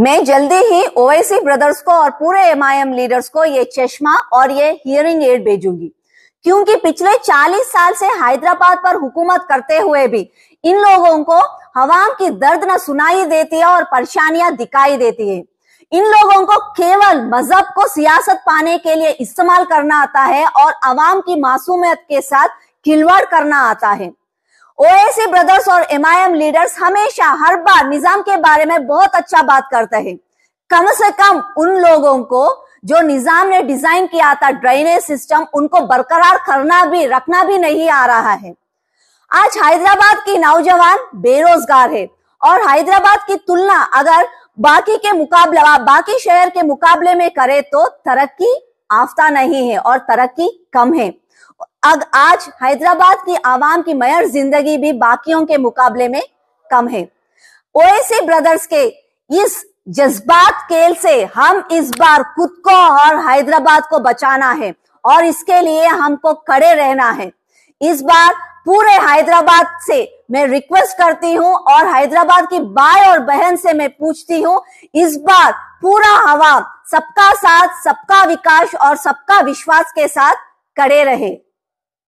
मैं जल्दी ही ओवैसी ब्रदर्स को और पूरे एम लीडर्स को ये चश्मा और ये हियरिंग एड भेजूंगी क्योंकि पिछले 40 साल से हैदराबाद पर हुकूमत करते हुए भी इन लोगों को हवाम की दर्द न सुनाई देती है और परेशानियां दिखाई देती है इन लोगों को केवल मजहब को सियासत पाने के लिए इस्तेमाल करना आता है और आवाम की मासूमियत के साथ खिलवाड़ करना आता है ओएसी ब्रदर्स और एमआईएम लीडर्स हमेशा हर बार निजाम के बारे में बहुत अच्छा बात करते हैं कम से कम उन लोगों को जो निजाम ने डिजाइन किया था ड्रेनेज सिस्टम उनको बरकरार करना भी रखना भी नहीं आ रहा है आज हैदराबाद की नौजवान बेरोजगार है और हैदराबाद की तुलना अगर बाकी के मुकाबला बाकी शहर के मुकाबले में करे तो तरक्की आफ्ता नहीं है और तरक्की कम है अब आज हैदराबाद की आवाम की मयर जिंदगी भी बाकियों के मुकाबले में कम है ओएसी ब्रदर्स के इस जज्बात केल से हम इस बार खुद को और हैदराबाद को बचाना है और इसके लिए हमको खड़े रहना है इस बार पूरे हैदराबाद से मैं रिक्वेस्ट करती हूं और हैदराबाद की बाय और बहन से मैं पूछती हूं इस बार पूरा हवा सबका साथ सबका विकास और सबका विश्वास के साथ खड़े रहे